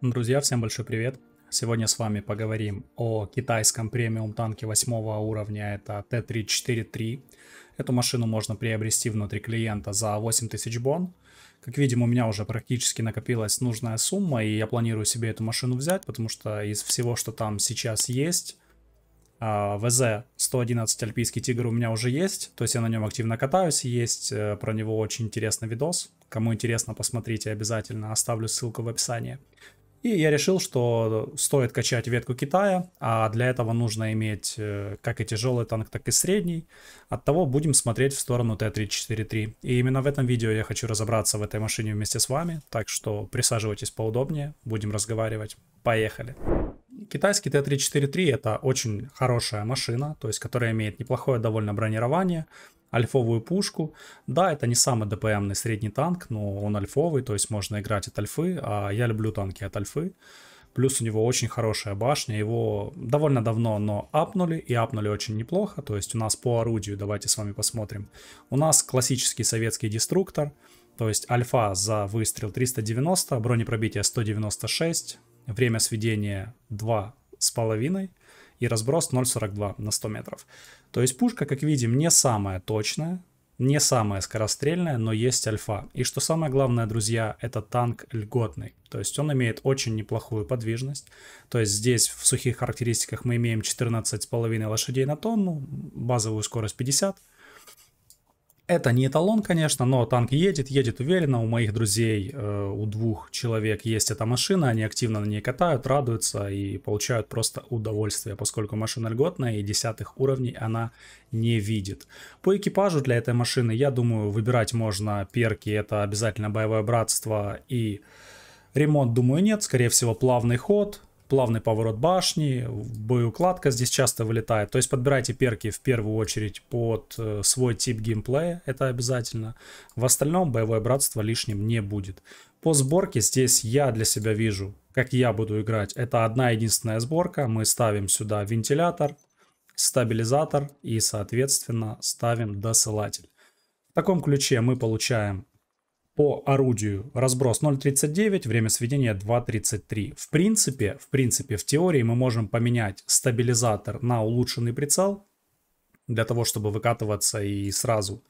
Друзья, всем большой привет! Сегодня с вами поговорим о китайском премиум танке восьмого уровня, это Т-343. Эту машину можно приобрести внутри клиента за 8000 бон. Как видим, у меня уже практически накопилась нужная сумма, и я планирую себе эту машину взять, потому что из всего, что там сейчас есть, а, ВЗ-111 Альпийский Тигр у меня уже есть, то есть я на нем активно катаюсь, есть э, про него очень интересный видос. Кому интересно, посмотрите обязательно, оставлю ссылку в описании. И я решил, что стоит качать ветку Китая, а для этого нужно иметь э, как и тяжелый танк, так и средний. От того будем смотреть в сторону Т-343. И именно в этом видео я хочу разобраться в этой машине вместе с вами, так что присаживайтесь поудобнее, будем разговаривать. Поехали! китайский Т-343 это очень хорошая машина, то есть которая имеет неплохое довольно бронирование, альфовую пушку. Да, это не самый ДПМный средний танк, но он альфовый, то есть можно играть от альфы, а я люблю танки от альфы. Плюс у него очень хорошая башня, его довольно давно, но апнули, и апнули очень неплохо. То есть у нас по орудию, давайте с вами посмотрим. У нас классический советский деструктор, то есть альфа за выстрел 390, бронепробитие 196, время сведения 2,5 и разброс 0,42 на 100 метров. То есть пушка, как видим, не самая точная, не самая скорострельная, но есть альфа. И что самое главное, друзья, это танк льготный. То есть он имеет очень неплохую подвижность. То есть здесь в сухих характеристиках мы имеем 14,5 лошадей на тонну, базовую скорость 50 это не эталон, конечно, но танк едет, едет уверенно. У моих друзей, э, у двух человек есть эта машина, они активно на ней катают, радуются и получают просто удовольствие, поскольку машина льготная и десятых уровней она не видит. По экипажу для этой машины, я думаю, выбирать можно перки, это обязательно боевое братство и ремонт, думаю, нет. Скорее всего, плавный ход, плавный поворот башни, боеукладка здесь часто вылетает. То есть подбирайте перки в первую очередь под э, свой тип геймплея, это обязательно. В остальном боевое братство лишним не будет. По сборке здесь я для себя вижу, как я буду играть. Это одна единственная сборка. Мы ставим сюда вентилятор, стабилизатор и, соответственно, ставим досылатель. В таком ключе мы получаем по орудию разброс 0.39, время сведения 2.33. В принципе, в принципе, в теории мы можем поменять стабилизатор на улучшенный прицел для того, чтобы выкатываться и сразу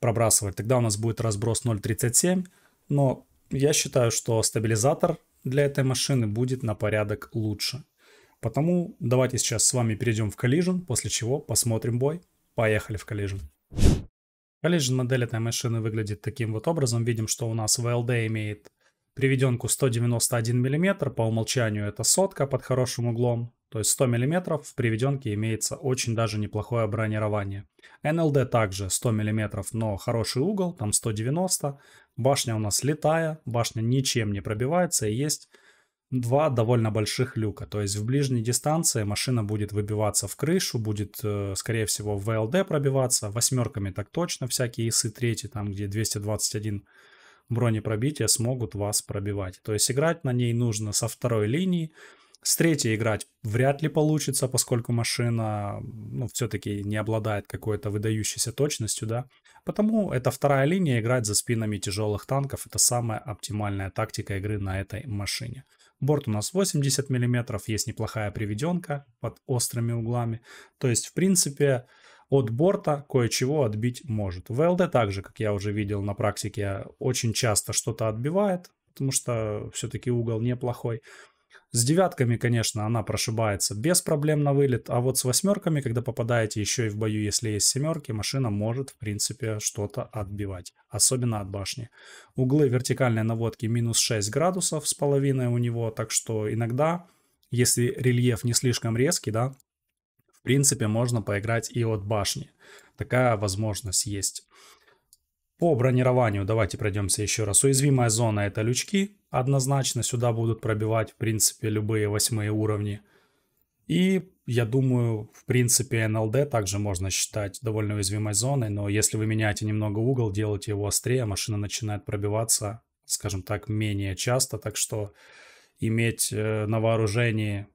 пробрасывать. Тогда у нас будет разброс 0.37, но я считаю, что стабилизатор для этой машины будет на порядок лучше. Потому давайте сейчас с вами перейдем в коллижн, после чего посмотрим бой. Поехали в коллижн. Collision модель этой машины выглядит таким вот образом. Видим, что у нас VLD имеет приведенку 191 мм, по умолчанию это сотка под хорошим углом, то есть 100 мм в приведенке имеется очень даже неплохое бронирование. NLD также 100 мм, но хороший угол, там 190. Башня у нас летая, башня ничем не пробивается и есть два довольно больших люка. То есть в ближней дистанции машина будет выбиваться в крышу, будет, э, скорее всего, в ВЛД пробиваться, восьмерками так точно, всякие ИСы третьи, там где 221 бронепробития смогут вас пробивать. То есть играть на ней нужно со второй линии, с третьей играть вряд ли получится, поскольку машина ну, все-таки не обладает какой-то выдающейся точностью, да. Потому эта вторая линия играть за спинами тяжелых танков. Это самая оптимальная тактика игры на этой машине. Борт у нас 80 мм, есть неплохая приведенка под острыми углами. То есть, в принципе, от борта кое-чего отбить может. ВЛД также, как я уже видел на практике, очень часто что-то отбивает, потому что все-таки угол неплохой. С девятками, конечно, она прошибается без проблем на вылет, а вот с восьмерками, когда попадаете еще и в бою, если есть семерки, машина может, в принципе, что-то отбивать, особенно от башни. Углы вертикальной наводки минус 6 градусов с половиной у него, так что иногда, если рельеф не слишком резкий, да, в принципе, можно поиграть и от башни. Такая возможность есть. По бронированию давайте пройдемся еще раз. Уязвимая зона это лючки. Однозначно сюда будут пробивать, в принципе, любые восьмые уровни. И я думаю, в принципе, НЛД также можно считать довольно уязвимой зоной, но если вы меняете немного угол, делаете его острее, машина начинает пробиваться, скажем так, менее часто, так что иметь э, на вооружении,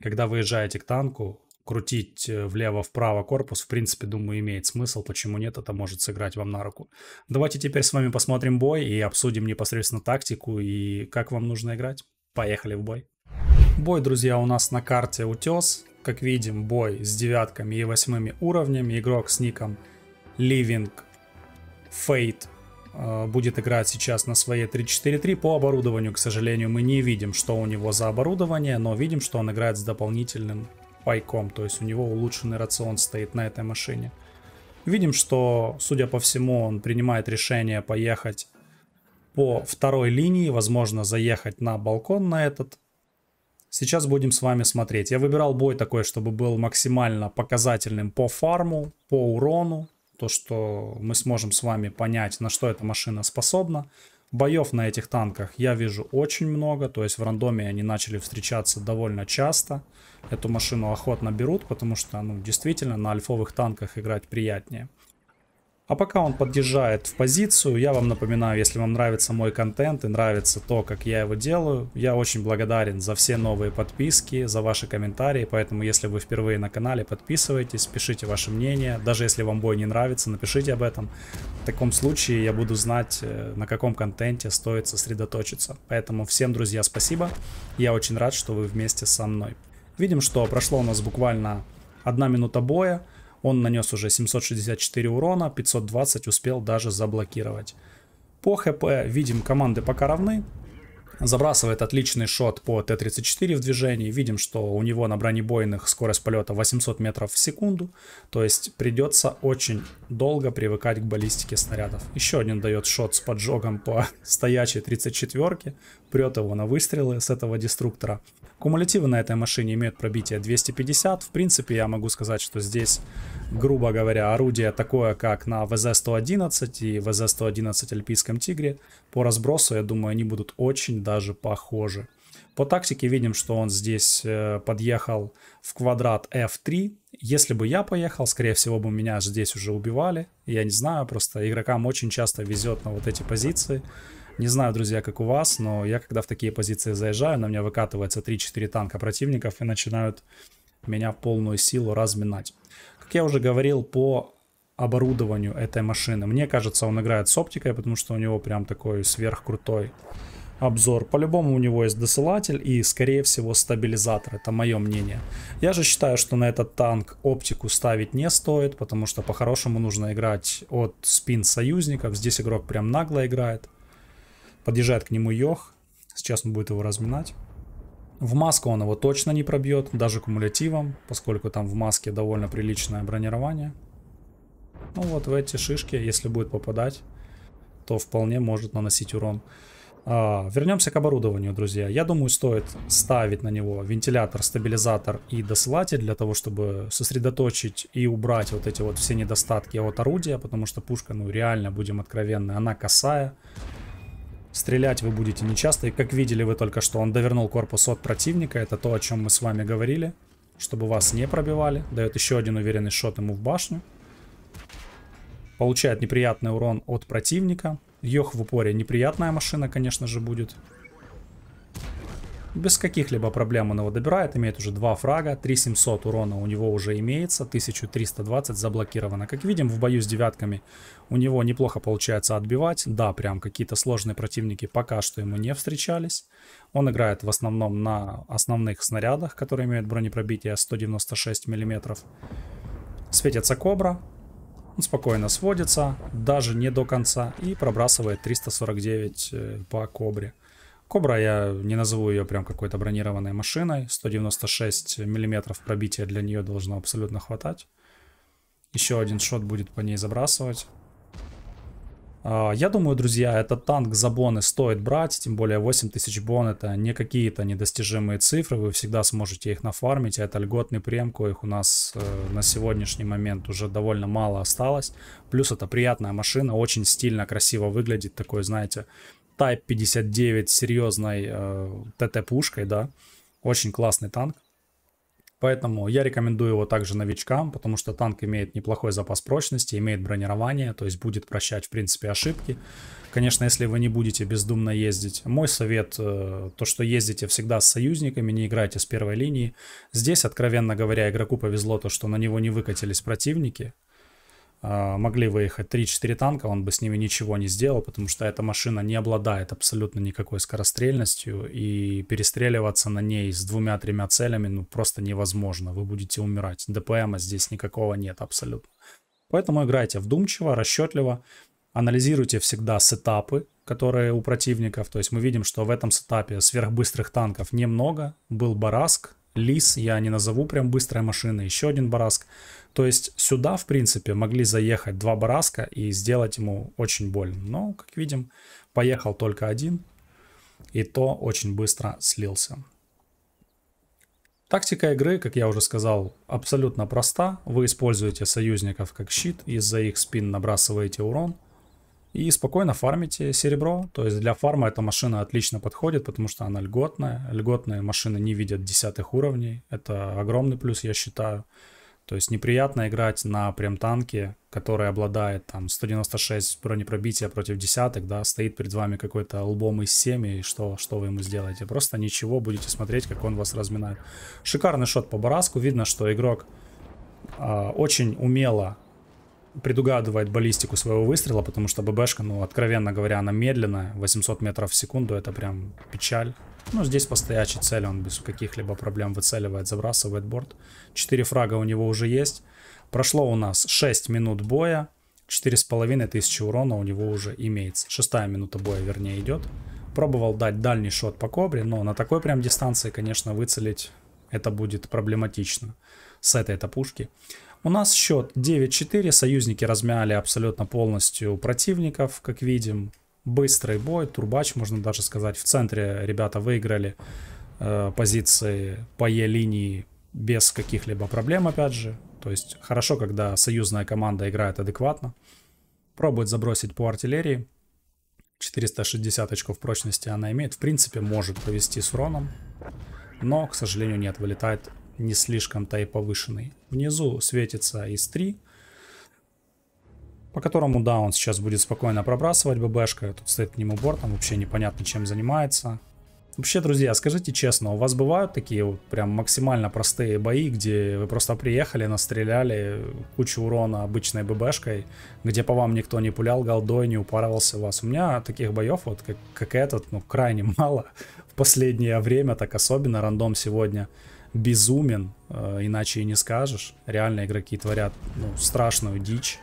когда выезжаете к танку, крутить э, влево-вправо корпус, в принципе, думаю, имеет смысл. Почему нет? Это может сыграть вам на руку. Давайте теперь с вами посмотрим бой и обсудим непосредственно тактику и как вам нужно играть. Поехали в бой. Бой, друзья, у нас на карте утес. Как видим, бой с девятками и восьмыми уровнями. Игрок с ником Living Fate э, будет играть сейчас на своей 3.4.3. По оборудованию, к сожалению, мы не видим, что у него за оборудование, но видим, что он играет с дополнительным пайком, то есть у него улучшенный рацион стоит на этой машине. Видим, что, судя по всему, он принимает решение поехать по второй линии, возможно, заехать на балкон на этот. Сейчас будем с вами смотреть. Я выбирал бой такой, чтобы был максимально показательным по фарму, по урону. То, что мы сможем с вами понять, на что эта машина способна. Боев на этих танках я вижу очень много, то есть в рандоме они начали встречаться довольно часто. Эту машину охотно берут, потому что ну, действительно на альфовых танках играть приятнее. А пока он подъезжает в позицию, я вам напоминаю, если вам нравится мой контент и нравится то, как я его делаю, я очень благодарен за все новые подписки, за ваши комментарии, поэтому если вы впервые на канале, подписывайтесь, пишите ваше мнение, даже если вам бой не нравится, напишите об этом. В таком случае я буду знать, э, на каком контенте стоит сосредоточиться. Поэтому всем, друзья, спасибо, я очень рад, что вы вместе со мной. Видим, что прошло у нас буквально одна минута боя, он нанес уже 764 урона, 520 успел даже заблокировать. По хп видим, команды пока равны. Забрасывает отличный шот по Т-34 в движении. Видим, что у него на бронебойных скорость полета 800 метров в секунду. То есть придется очень долго привыкать к баллистике снарядов. Еще один дает шот с поджогом по стоячей 34-ке. Прет его на выстрелы с этого деструктора. Кумулятивы на этой машине имеют пробитие 250. В принципе, я могу сказать, что здесь, грубо говоря, орудие такое, как на ВЗ-111 и ВЗ-111 Альпийском Тигре. По разбросу, я думаю, они будут очень даже похожи. По тактике видим, что он здесь э, подъехал в квадрат F3. Если бы я поехал, скорее всего бы меня здесь уже убивали. Я не знаю, просто игрокам очень часто везет на вот эти позиции. Не знаю, друзья, как у вас, но я, когда в такие позиции заезжаю, на меня выкатывается 3-4 танка противников и начинают меня полную силу разминать. Как я уже говорил, по оборудованию этой машины. Мне кажется, он играет с оптикой, потому что у него прям такой сверхкрутой обзор. По-любому у него есть досылатель и, скорее всего, стабилизатор. Это мое мнение. Я же считаю, что на этот танк оптику ставить не стоит, потому что по-хорошему нужно играть от спин союзников. Здесь игрок прям нагло играет. Подъезжает к нему Йох. Сейчас он будет его разминать. В маску он его точно не пробьет, даже кумулятивом, поскольку там в маске довольно приличное бронирование. Ну вот в эти шишки, если будет попадать, то вполне может наносить урон. А, вернемся к оборудованию, друзья. Я думаю, стоит ставить на него вентилятор, стабилизатор и досылатель для того, чтобы сосредоточить и убрать вот эти вот все недостатки от орудия, потому что пушка, ну реально, будем откровенны, она косая. Стрелять вы будете нечасто, и как видели вы только что, он довернул корпус от противника, это то, о чем мы с вами говорили, чтобы вас не пробивали. Дает еще один уверенный шот ему в башню. Получает неприятный урон от противника. Йох в упоре неприятная машина, конечно же, будет без каких-либо проблем он его добирает, имеет уже два фрага, 3700 урона у него уже имеется, 1320 заблокировано. Как видим, в бою с девятками у него неплохо получается отбивать, да, прям какие-то сложные противники пока что ему не встречались. Он играет в основном на основных снарядах, которые имеют бронепробитие 196 мм. Светится кобра, он спокойно сводится, даже не до конца, и пробрасывает 349 э, по кобре. Кобра, я не назову ее прям какой-то бронированной машиной. 196 миллиметров пробития для нее должно абсолютно хватать. Еще один шот будет по ней забрасывать. А, я думаю, друзья, этот танк за боны стоит брать, тем более 8000 бон это не какие-то недостижимые цифры, вы всегда сможете их нафармить, а это льготный премку, их у нас э, на сегодняшний момент уже довольно мало осталось, плюс это приятная машина, очень стильно, красиво выглядит, такой, знаете, Type 59 серьезной э, ТТ-пушкой, да. Очень классный танк. Поэтому я рекомендую его также новичкам, потому что танк имеет неплохой запас прочности, имеет бронирование, то есть будет прощать, в принципе, ошибки. Конечно, если вы не будете бездумно ездить, мой совет, э, то что ездите всегда с союзниками, не играйте с первой линии. Здесь, откровенно говоря, игроку повезло то, что на него не выкатились противники, а, могли выехать 3-4 танка, он бы с ними ничего не сделал, потому что эта машина не обладает абсолютно никакой скорострельностью, и перестреливаться на ней с двумя-тремя целями ну, просто невозможно, вы будете умирать. ДПМа здесь никакого нет абсолютно. Поэтому играйте вдумчиво, расчетливо, анализируйте всегда сетапы, которые у противников. То есть мы видим, что в этом сетапе сверхбыстрых танков немного. Был Бараск, Лис я не назову прям быстрая машина, еще один Бараск. То есть сюда, в принципе, могли заехать два Бараска и сделать ему очень больно. Но, как видим, поехал только один, и то очень быстро слился. Тактика игры, как я уже сказал, абсолютно проста. Вы используете союзников как щит, из-за их спин набрасываете урон – и спокойно фармите серебро. То есть для фарма эта машина отлично подходит, потому что она льготная. Льготные машины не видят десятых уровней. Это огромный плюс, я считаю. То есть неприятно играть на прям танке, который обладает там 196 бронепробития против десяток, да, стоит перед вами какой-то лбом из 7, и что, что вы ему сделаете? Просто ничего, будете смотреть, как он вас разминает. Шикарный шот по бараску, видно, что игрок э, очень умело предугадывает баллистику своего выстрела, потому что ББшка, ну, откровенно говоря, она медленная, 800 метров в секунду, это прям печаль. Ну, здесь постоячий цель, он без каких-либо проблем выцеливает, забрасывает борт. 4 фрага у него уже есть. Прошло у нас 6 минут боя, 4,5 тысячи урона у него уже имеется. Шестая минута боя, вернее, идет. Пробовал дать дальний шот по кобре, но на такой прям дистанции, конечно, выцелить это будет проблематично с этой-то пушки. У нас счет 9-4. Союзники размяли абсолютно полностью противников, как видим. Быстрый бой, турбач, можно даже сказать. В центре ребята выиграли э, позиции по Е-линии без каких-либо проблем, опять же. То есть хорошо, когда союзная команда играет адекватно. Пробует забросить по артиллерии. 460 очков прочности она имеет. В принципе, может повести с уроном. Но, к сожалению, нет. Вылетает не слишком-то и повышенный. Внизу светится ИС-3, по которому, да, он сейчас будет спокойно пробрасывать ББшка. Тут стоит к нему бортом, вообще непонятно, чем занимается. Вообще, друзья, скажите честно, у вас бывают такие вот прям максимально простые бои, где вы просто приехали, настреляли кучу урона обычной ББшкой, где по вам никто не пулял голдой, не упарывался вас? У меня таких боев вот как, как этот, ну, крайне мало в последнее время, так особенно рандом сегодня – безумен, э, иначе и не скажешь. Реально игроки творят ну, страшную дичь,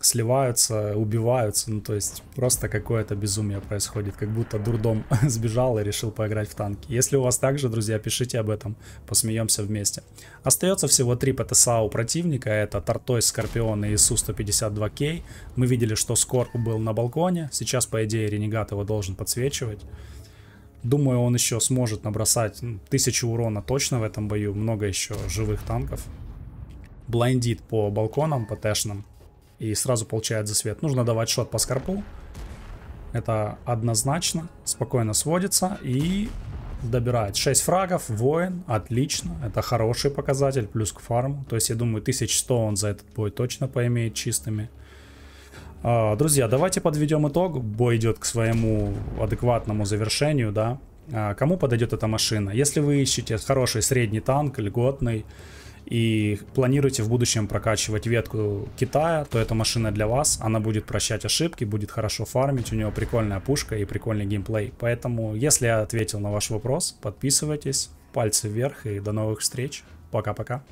сливаются, убиваются, ну то есть просто какое-то безумие происходит, как будто дурдом сбежал и решил поиграть в танки. Если у вас также, друзья, пишите об этом, посмеемся вместе. Остается всего три ПТСА у противника, это Тартой, Скорпион и Су-152К. Мы видели, что Скорп был на балконе, сейчас по идее Ренегат его должен подсвечивать. Думаю, он еще сможет набросать тысячу урона точно в этом бою. Много еще живых танков. Блайндит по балконам, по тэшным. И сразу получает засвет. Нужно давать шот по скорпу. Это однозначно. Спокойно сводится. И добирает 6 фрагов. Воин. Отлично. Это хороший показатель. Плюс к фарму. То есть, я думаю, 1100 он за этот бой точно поимеет чистыми. А, друзья, давайте подведем итог. Бой идет к своему адекватному завершению, да. А, кому подойдет эта машина? Если вы ищете хороший средний танк, льготный, и планируете в будущем прокачивать ветку Китая, то эта машина для вас. Она будет прощать ошибки, будет хорошо фармить, у нее прикольная пушка и прикольный геймплей. Поэтому, если я ответил на ваш вопрос, подписывайтесь, пальцы вверх и до новых встреч. Пока-пока.